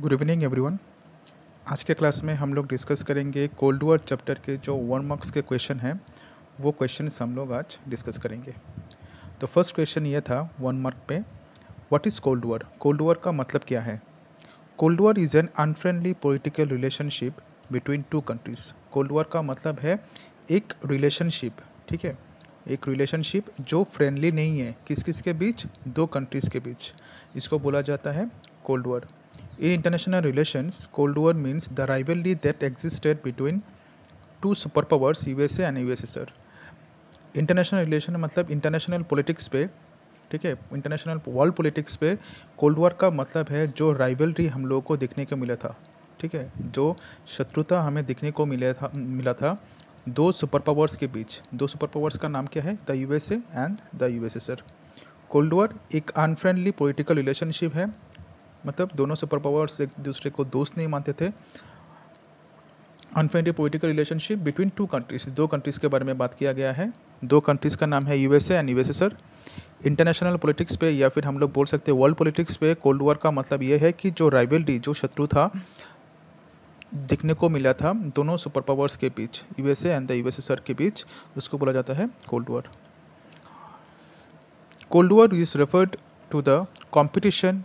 Good evening everyone आज के class में हम लोग डिस्कस करेंगे कोल्ड वॉर चैप्टर के जो वन मार्क्स के क्वेश्चन हैं वो क्वेश्चन हम लोग आज डिस्कस करेंगे तो फर्स्ट क्वेश्चन ये था वन मार्क पे what is cold war cold war का मतलब क्या है cold war is an unfriendly political relationship between two countries cold war का मतलब है एक रिलेशनशिप ठीक है एक रिलेशनशिप जो फ्रेंडली नहीं है किस किस के बीच दो कंट्रीज़ के बीच इसको बोला जाता है cold war In international relations, Cold War means the rivalry that existed between two superpowers USA and USSR. International relation मतलब इंटरनेशनल पॉलिटिक्स पे ठीक है इंटरनेशनल वर्ल्ड पॉलिटिक्स पे कोल्ड वॉर का मतलब है जो राइवलरी हम लोगों को देखने को मिला था ठीक है जो शत्रुता हमें देखने को मिले था मिला था दो सुपर पावर्स के बीच दो सुपर पावर्स का नाम क्या है the U S and the U S S R cold war एक अनफ्रेंडली पोलिटिकल रिलेशनशिप है मतलब दोनों सुपर पावर्स एक दूसरे को दोस्त नहीं मानते थे unfriendly political relationship between two countries दो कंट्रीज़ के बारे में बात किया गया है दो कंट्रीज़ का नाम है U S and USSR international politics पे या फिर हम लोग बोल सकते हैं वर्ल्ड पॉलिटिक्स पे कोल्ड वॉर का मतलब ये है कि जो राइवलरी जो शत्रु था दिखने को मिला था दोनों सुपर पावर्स के बीच U S and the USSR के बीच उसको बोला जाता है cold war cold war is referred to the competition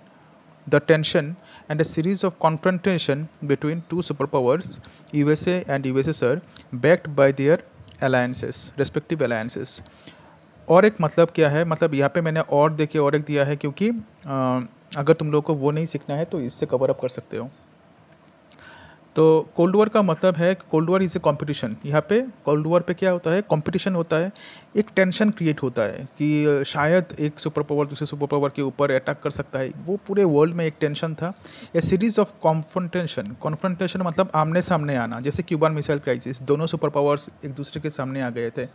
the tension and a series of confrontation between two superpowers, USA and USSR, backed by their alliances, respective alliances. और एक मतलब क्या है मतलब यहाँ पे मैंने और देखे और एक दिया है क्योंकि आ, अगर तुम लोगों को वो नहीं सीखना है तो इससे कवर अप कर सकते हो तो कोल्ड वॉर का मतलब है cold war is a competition यहाँ पे कोल्ड वॉर पे क्या होता है कॉम्पिटिशन होता है एक टेंशन क्रिएट होता है कि शायद एक सुपर पावर दूसरे सुपर पावर के ऊपर अटैक कर सकता है वो पूरे वर्ल्ड में एक टेंशन था a series of confrontation confrontation मतलब आमने सामने आना जैसे क्यूबान मिसाइल क्राइसिस दोनों सुपर पावर्स एक दूसरे के सामने आ गए थे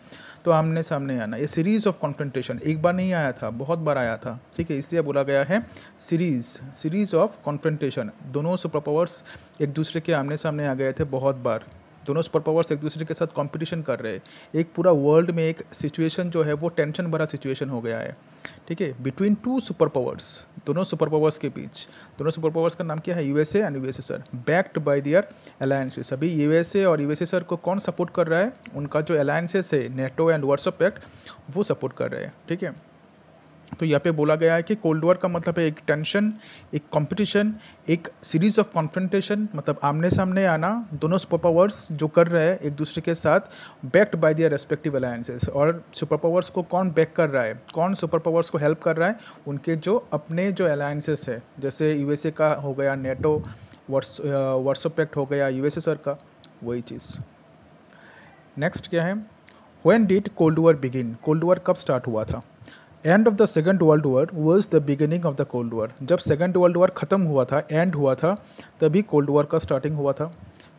तो आमने सामने आना ए सीरीज़ ऑफ कॉन्फ्रंटेशन एक बार नहीं आया था बहुत बार आया था ठीक है इसलिए बोला गया है सीरीज़ सीरीज़ ऑफ कॉन्फ्रंटेशन दोनों सुपर पावर्स एक दूसरे के आमने सामने आ गए थे बहुत बार दोनों सुपर पावर्स एक दूसरे के साथ कंपटीशन कर रहे हैं एक पूरा वर्ल्ड में एक सिचुएशन जो है वो टेंशन भरा सिचुएशन हो गया है ठीक है बिटवीन टू सुपर पावर्स दोनों सुपर पावर्स के बीच दोनों सुपर पावर्स का नाम क्या है USA and USSR backed by their alliances अभी यूएसए और यूएसए सर को कौन सपोर्ट कर रहा है उनका जो अलायंसेस है नेटो एंड व्हाट्सअप एक्ट वो सपोर्ट कर रहे हैं ठीक है तो यहाँ पे बोला गया है कि कोल्ड वॉर का मतलब है एक टेंशन एक कंपटीशन एक सीरीज ऑफ कॉन्फ्रेंटेशन मतलब आमने सामने आना दोनों सुपर पावर्स जो कर रहे हैं एक दूसरे के साथ backed by their respective alliances और सुपर पावर्स को कौन बैक कर रहा है कौन सुपर पावर्स को हेल्प कर रहा है उनके जो अपने जो अलायंसेस है जैसे यू का हो गया नेटो वर्स पैक्ट हो गया यूएसएसआर का वही चीज़ नेक्स्ट क्या है when did cold war begin cold war कब स्टार्ट हुआ था end of the second world war was the beginning of the cold war जब सेकेंड वर्ल्ड वॉर ख़त्म हुआ था एंड हुआ था तभी कोल्ड वॉर का स्टार्टिंग हुआ था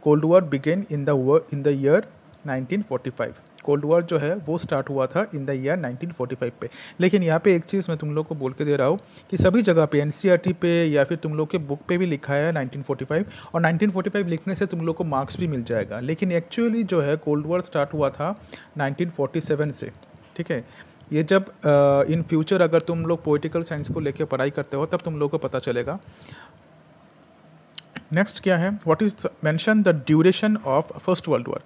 cold war began in the in the year 1945 cold war जो है वो स्टार्ट हुआ था इन द ईयर 1945 पे लेकिन यहाँ पे एक चीज़ मैं तुम लोग को बोल के दे रहा हूँ कि सभी जगह पे एन e पे या फिर तुम लोग के बुक पे भी लिखा है 1945 और 1945 लिखने से तुम लोग को मार्क्स भी मिल जाएगा लेकिन एक्चुअली जो है कोल्ड वॉर स्टार्ट हुआ था 1947 से ठीक है ये जब इन फ्यूचर अगर तुम लोग पोलिटिकल साइंस को लेकर पढ़ाई करते हो तब तुम लोगों को पता चलेगा नेक्स्ट क्या है what is mention the duration of first world war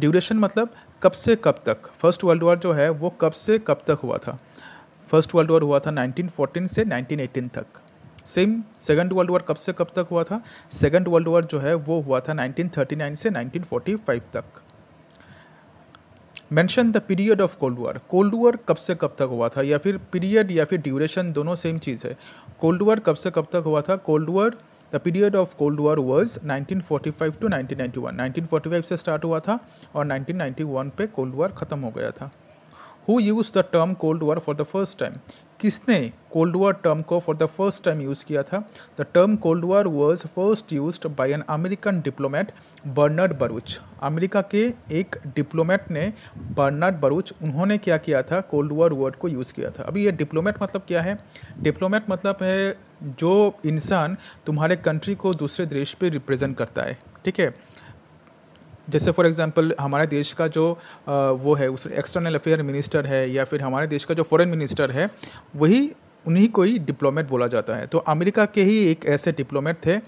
duration मतलब कब से कब तक फर्स्ट वर्ल्ड वॉर जो है वो कब से कब तक हुआ था फर्स्ट वर्ल्ड वॉर हुआ था 1914 से 1918 तक सेम सेकेंड वर्ल्ड वॉर कब से कब तक हुआ था सेकेंड वर्ल्ड वॉर जो है वो हुआ था 1939 से 1945 तक mention the period of cold war cold war कब से कब तक हुआ था या फिर पीरियड या फिर ड्यूरेशन दोनों सेम चीज़ है कोल्ड वॉर कब से कब तक हुआ था cold war the period of cold war was 1945 to 1991 1945 से स्टार्ट हुआ था और 1991 पे कोल्ड वॉर ख़त्म हो गया था who use the term cold war for the first time किसने कोल्ड वॉर टर्म को for the first time use किया था the term cold war was first use by an American diplomat Bernard Baruch America के एक diplomat ने Bernard बरूच उन्होंने क्या किया था कोल्ड वॉर वर्ड को यूज़ किया था अभी ये डिप्लोमैट मतलब क्या है डिप्लोमैट मतलब है जो इंसान तुम्हारे कंट्री को दूसरे देश पे रिप्रेजेंट करता है ठीक है जैसे फॉर एग्जांपल हमारे देश का जो वो है उस एक्सटर्नल अफेयर मिनिस्टर है या फिर हमारे देश का जो फॉरेन मिनिस्टर है वही उन्हीं को ही डिप्लोमेट बोला जाता है तो अमेरिका के ही एक ऐसे डिप्लोमेट थे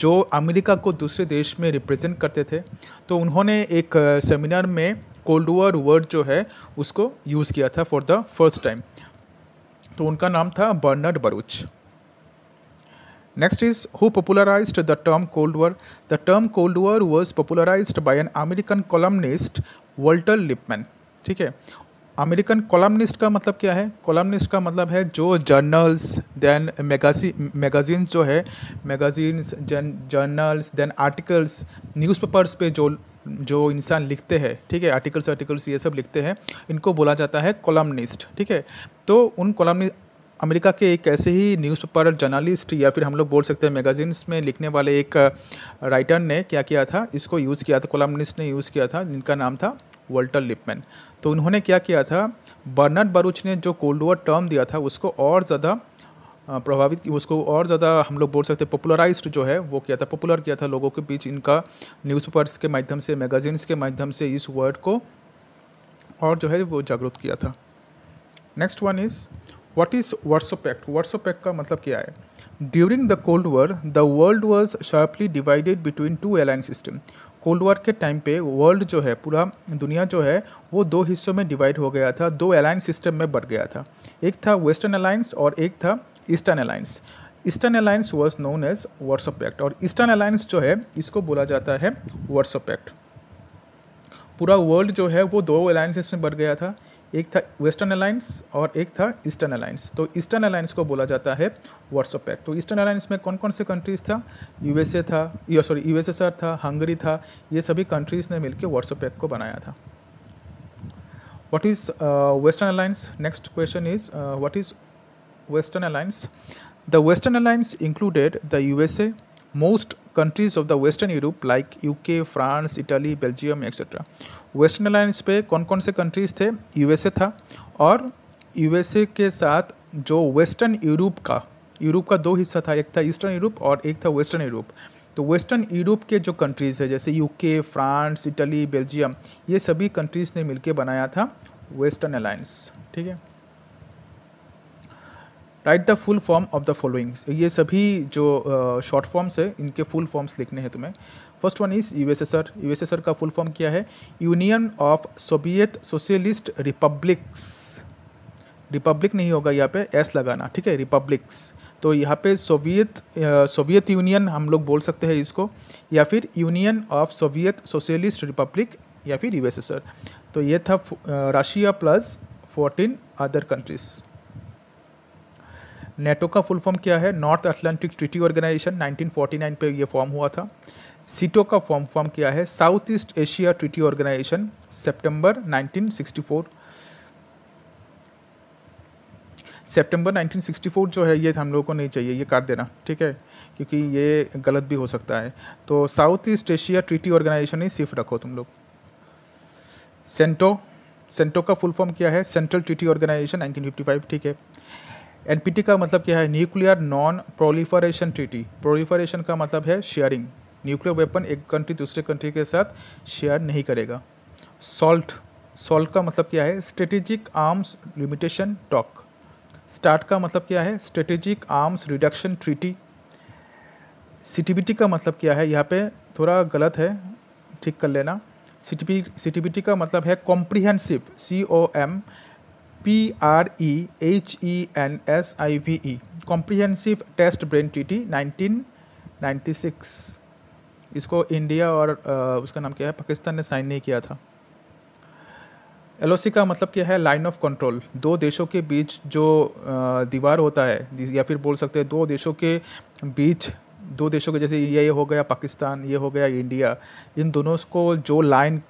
जो अमेरिका को दूसरे देश में रिप्रेजेंट करते थे तो उन्होंने एक सेमिनार में कोल्ड वॉर वर्ड जो है उसको यूज़ किया था फॉर द फर्स्ट टाइम तो उनका नाम था Bernard Baruch Next is who popularized the term Cold War? The term Cold War was popularized by an American columnist Walter Lippmann. ठीक है अमेरिकन कॉलमनिस्ट का मतलब क्या है कॉलमनिस्ट का मतलब है जो जर्नल्स देन मैगजी मैगजीन्स जो है मैगजीन्स जन जर्नल्स देन आर्टिकल्स न्यूज़पेपर्स पे जो जो इंसान लिखते हैं ठीक है आर्टिकल्स आर्टिकल्स ये सब लिखते हैं इनको बोला जाता है कॉलमनिस्ट ठीक है तो उन कॉलमनिस्ट अमेरिका के एक ऐसे ही न्यूज़पेपर जर्नलिस्ट या फिर हम लोग बोल सकते हैं मैगजीन्स में लिखने वाले एक राइटर ने क्या किया था इसको यूज़ किया था कोलमनिस्ट ने यूज़ किया था जिनका नाम था वल्टर लिपमैन तो उन्होंने क्या किया था बर्नर्ड बरूच ने जो कोल्ड वॉर टर्म दिया था उसको और ज़्यादा प्रभावित उसको और ज़्यादा हम लोग बोल सकते पॉपुलराइज जो है वो किया था पॉपुलर किया था लोगों के बीच इनका न्यूज़पेपर्स के माध्यम से मैगजीन्स के माध्यम से इस वर्ड को और जो है वो जागरूक किया था next one is what is WhatsApp act WhatsApp act का मतलब क्या है during the cold war the world was sharply divided between two airline system cold war के टाइम पे वर्ल्ड जो है पूरा दुनिया जो है वो दो हिस्सों में डिवाइड हो गया था दो एलाइन सिस्टम में बढ़ गया था एक था वेस्टर्न अलायंस और एक था eastern alliance eastern alliance was known as व्हाट्सअप एक्ट और ईस्टर्न अलायंस जो है इसको बोला जाता है व्हाट्सअप एक्ट पूरा वर्ल्ड जो है वो दो अलायंसेस में बढ़ गया था एक था वेस्टर्न अलायंस और एक था ईस्टर्न अलायंस तो ईस्टर्न अलायंस को बोला जाता है व्हाट्सअप पैक तो ईस्टर्न अलायंस में कौन कौन से कंट्रीज़ था यूएसए था सॉरी यूएसएसआर था हंगरी था ये सभी कंट्रीज़ ने मिलकर व्हाट्सअप पैक को बनाया था what is western alliance next question is what is western alliance the western alliance included the U S A most countries of the western Europe like UK France Italy Belgium etcetera western alliance पे कौन कौन से countries थे USA था और USA के साथ जो वेस्टर्न यूरोप का यूरोप का दो हिस्सा था एक था ईस्टर्न यूरोप और एक था वेस्टर्न यूरोप तो वेस्टर्न यूरोप के जो कंट्रीज़ है जैसे यूके फ्रांस इटली बेल्जियम ये सभी कंट्रीज़ ने मिलकर बनाया था वेस्टर्न अलायंस ठीक है right the full form of the followings ये सभी जो शॉर्ट फॉर्म्स है इनके फुल फॉर्म्स लिखने हैं तुम्हें first one is U S का फुल फॉर्म क्या है union of Soviet socialist republics republic नहीं होगा यहाँ पे एस लगाना ठीक है रिपब्लिक्स तो यहाँ पे सोवियत सोवियत यूनियन हम लोग बोल सकते हैं इसको या फिर union of Soviet socialist republic या फिर यू तो ये था Russia plus fourteen other countries NATO का फुल फॉर्म क्या है नॉर्थ अटलांटिक ट्रिटी ऑर्गेनाइजेशन 1949 पे ये फॉर्म हुआ था सीटो का फॉर्म फॉर्म क्या है south east Asia treaty organisation सितंबर 1964 सितंबर 1964 जो है ये हम लोगों को नहीं चाहिए ये काट देना ठीक है क्योंकि ये गलत भी हो सकता है तो south east Asia treaty organisation ही सिर्फ रखो तुम लोग सेंटो सेंटो का फुल फॉर्म क्या है सेंट्रल ट्रिटी ऑर्गेनाइजेशन 1955 ठीक है एन का मतलब क्या है nuclear non proliferation treaty proliferation का मतलब है शेयरिंग न्यूक्लियर वेपन एक कंट्री दूसरे कंट्री के साथ शेयर नहीं करेगा सॉल्ट सॉल्ट का मतलब क्या है strategic arms limitation talk START का मतलब क्या है strategic arms reduction treaty CTBT का मतलब क्या है यहाँ पे थोड़ा गलत है ठीक कर लेना सी का मतलब है comprehensive C O M P R E H E N S I V E comprehensive test ban nineteen ninety six इसको इंडिया और उसका नाम क्या है पाकिस्तान ने साइन नहीं किया था सी का मतलब क्या है लाइन ऑफ कंट्रोल दो देशों के बीच जो दीवार होता है या फिर बोल सकते हैं दो देशों के बीच दो देशों के जैसे ये e हो गया पाकिस्तान ये हो गया इंडिया इन दोनों को जो लाइन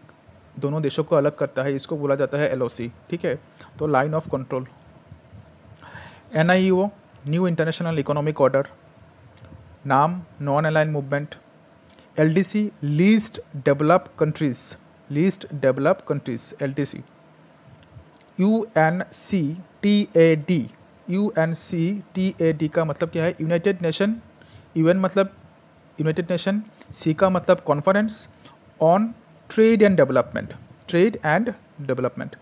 दोनों देशों को अलग करता है इसको बोला जाता है एल ठीक है तो line of control N new international economic order नाम non align movement L D C least develop countries least develop countries L T C U N C T A D U N C T A D का मतलब क्या है United Nation U N मतलब United Nation C का मतलब conference on trade and development trade and development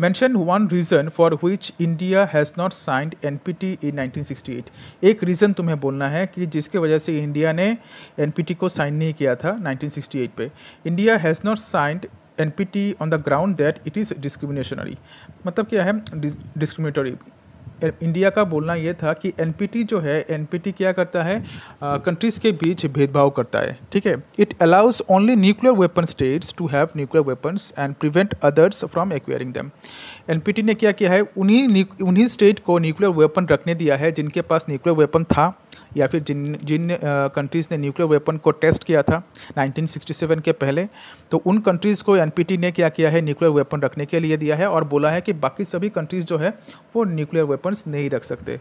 mention one reason for which India has not signed N P T in nineteen sixty eight एक reason तुम्हें बोलना है कि जिसके वजह से इंडिया ने एन पी टी को साइन नहीं किया था नाइनटीन सिक्सटी एट पर India has not signed N P T on the ground that it is discriminatory मतलब क्या है डिस्क्रिमिनेटरी इंडिया का बोलना यह था कि एनपीटी जो है एनपीटी क्या करता है कंट्रीज़ के बीच भेदभाव करता है ठीक है it allows only nuclear weapon states to have nuclear weapons and prevent others from acquiring them NPT ने क्या किया है उन्हीं उन्हीं स्टेट को न्यूक्लियर वेपन रखने दिया है जिनके पास न्यूक्लियर वेपन था या फिर जिन जिन कंट्रीज़ ने न्यूक्लियर वेपन को टेस्ट किया था 1967 के पहले तो उन कंट्रीज़ को एन ने क्या किया है न्यूक्लियर वेपन रखने के लिए दिया है और बोला है कि बाकी सभी कंट्रीज़ जो है वो न्यूक्लियर वेपन्स नहीं रख सकते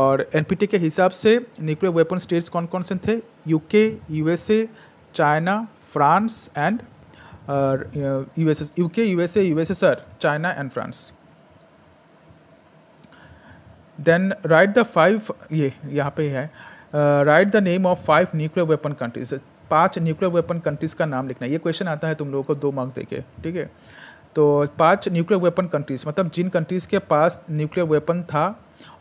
और एन के हिसाब से न्यूक्लियर वेपन स्टेट्स कौन कौन से थे UK USA China France and USA UK USA sir China and France then right the five ये यहाँ पे है right the name of five nuclear weapon countries पांच न्यूक्लियर वेपन कंट्रीज का नाम लिखना ये क्वेश्चन आता है तुम लोगों को दो मार्क देके ठीक है तो पांच न्यूक्लियर वेपन कंट्रीज मतलब जिन कंट्रीज़ के पास न्यूक्लियर वेपन था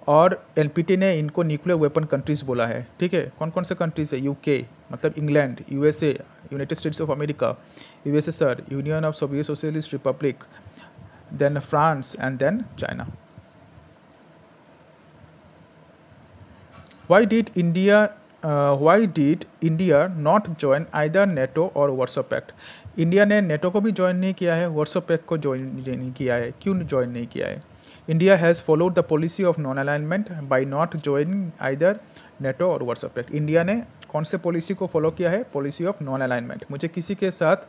और एल ने इनको न्यूक्लियर वेपन कंट्रीज़ बोला है ठीक है कौन कौन से कंट्रीज़ है यूके मतलब England USA United States of America USSR Union of Soviet socialist Republic then France and then China Why did India uh, why did India not join either NATO or WhatsApp Pact? India ने NATO को भी join नहीं किया है व्हाट्सअप pack को join नहीं किया है क्यों ज्वाइन नहीं किया है India has followed the policy of non alignment by not joining either NATO और व्हाट्सअप पैक्ट इंडिया ने कौन से पॉलिसी को फॉलो किया है पॉलिसी ऑफ नॉन अलाइनमेंट मुझे किसी के साथ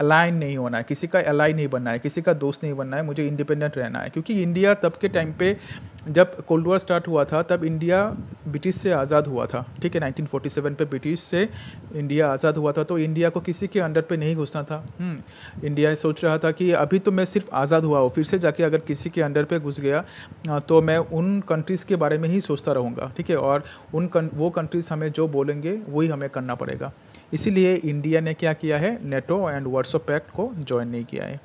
अलाइन नहीं होना है किसी का अलाइन नहीं बनना है किसी का दोस्त नहीं बनना है मुझे इंडिपेंडेंट रहना है क्योंकि इंडिया तब के टाइम पे जब कोल्ड वॉर स्टार्ट हुआ था तब इंडिया ब्रिटिश से आज़ाद हुआ था ठीक है 1947 पे ब्रिटिश से इंडिया आज़ाद हुआ था तो इंडिया को किसी के अंडर पे नहीं घुसना था इंडिया हम्म, सोच रहा था कि अभी तो मैं सिर्फ आज़ाद हुआ हूँ फिर से जाके अगर किसी के अंडर पे घुस गया हाँ, तो मैं उन कंट्रीज़ के बारे में ही सोचता रहूँगा ठीक है और उन वो कंट्रीज़ हमें जो बोलेंगे वही हमें करना पड़ेगा इसीलिए इंडिया ने क्या किया है नेटो एंड वर्सो पैक्ट को ज्वाइन नहीं किया है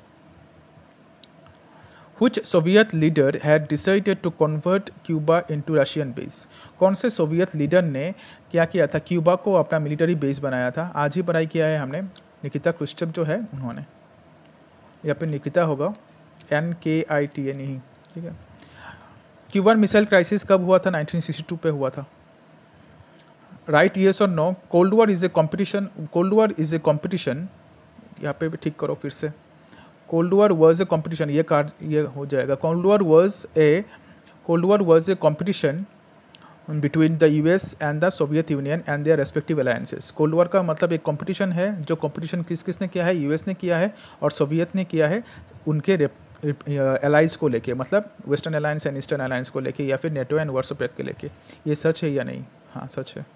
which Soviet leader had decided to convert Cuba into Russian base कौन से सोवियत लीडर ने क्या किया था क्यूबा को अपना मिलिट्री बेस बनाया था आज ही पढ़ाई किया है हमने निकिता क्रिस्टप जो है उन्होंने यहाँ फिर निकिता होगा एन के आई टी ए नहीं ठीक है क्यूबन मिसाइल क्राइसिस कब हुआ था 1962 पे हुआ था राइट येस और no cold war is a competition cold war is a competition यहाँ पे भी ठीक करो फिर से कोल्ड वॉर वॉज ए कॉम्पिटिशन ये कार ये हो जाएगा cold war was a cold war was a competition between the U S and the Soviet Union and their respective alliances cold war का मतलब एक कॉम्पिटिशन है जो कॉम्पिटिशन किस किस ने किया है यू एस ने किया है और सोवियत ने किया है उनके अलाइज को लेके मतलब western alliance and eastern alliance को लेके या फिर नेटो एंड वर्सोपैक के लेके ये सच है या नहीं हाँ सच है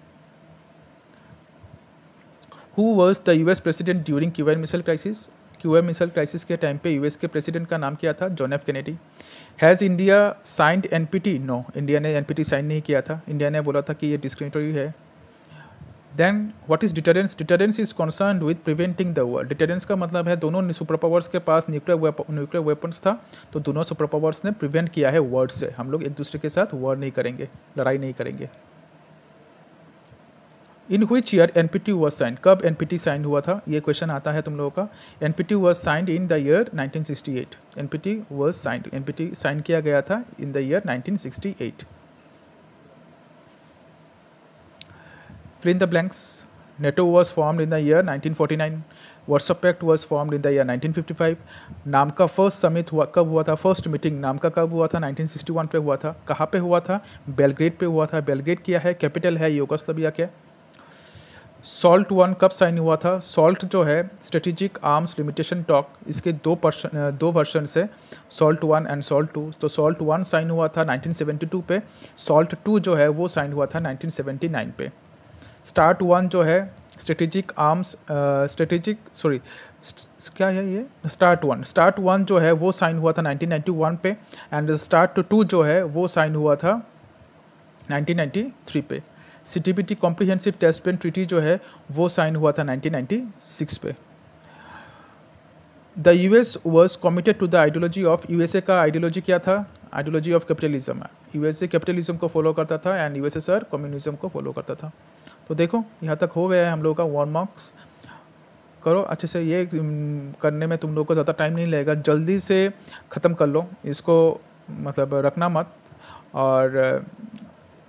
who was the U S president during an missile crisis Cuba missile crisis के टाइम पे एस के प्रेसिडेंट का नाम क्या था John F Kennedy has India signed N P T no India ने एन पी टी साइन नहीं किया था इंडिया ने बोला था कि ये डिस्क्रिमिनेटरी है then what is deterrence deterrence is concern with preventing the world deterrence का मतलब है दोनों सुपर पावर्स के पास न्यूक्लियर न्यूक्लियर वेपन्स था तो दोनों सुपर पावर्स ने प्रिवेंट किया है वर्ड से हम लोग एक दूसरे के साथ वॉर नहीं करेंगे लड़ाई नहीं करेंगे in which year N P T was signed कब एन पी टी साइंड हुआ था ये क्वेश्चन आता है तुम लोगों का N P T was signed in the year nineteen sixty eight N P T was signed N P T sign किया गया था in the year nineteen sixty eight the blanks NATO was the in the year nineteen forty nine व्हाट्सअप 1949. Was Pact in the year nineteen fifty five नाम का first summit हुआ कब हुआ था फर्स्ट मीटिंग नाम का कब हुआ था नाइनटीन सिक्सटी वन पे हुआ था कहाँ पे हुआ था बेलग्रेड पे हुआ था बेलग्रेड क्या है कैपिटल है यूगोस्लाविया क्या सॉल्ट वन कब साइन हुआ था सॉल्ट जो है स्ट्रेटेजिक आर्म्स लिमिटेशन टॉक इसके दो पर्सन दो वर्शन से SALT one and SALT two तो सॉल्ट वन साइन हुआ था 1972 पे सॉल्ट टू जो है वो साइन हुआ था 1979 पे स्टार्ट वन जो है स्ट्रेटिजिक आर्म्स स्ट्रेटिजिक सॉरी क्या है ये स्टार्ट वन स्टार्ट वन जो है वो साइन हुआ था 1991 पे एंड स्टार्ट टू जो है वो साइन हुआ था 1993 पे C T P T comprehensive test ban treaty जो है वो साइन हुआ था 1996 पे the U S was committed to the ideology of U S A का आइडियोलॉजी क्या था ideology of capitalism U S A capitalism को फॉलो करता था and U S S R communism को फॉलो करता था तो देखो यहाँ तक हो गया है हम लोगों का वार्म मार्क्स करो अच्छे से ये करने में तुम लोग को ज़्यादा टाइम नहीं लगेगा जल्दी से ख़त्म कर लो इसको मतलब रखना मत और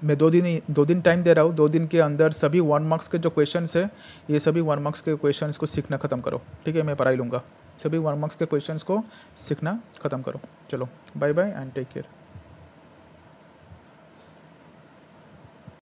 मैं दो दिन दो दिन टाइम दे रहा हूँ दो दिन के अंदर सभी वन मार्क्स के जो क्वेश्चन है ये सभी वन मार्क्स के क्वेश्चन को सीखना ख़त्म करो ठीक है मैं पढ़ाई लूँगा सभी वन मार्क्स के क्वेश्चन को सीखना ख़त्म करो चलो bye bye and take care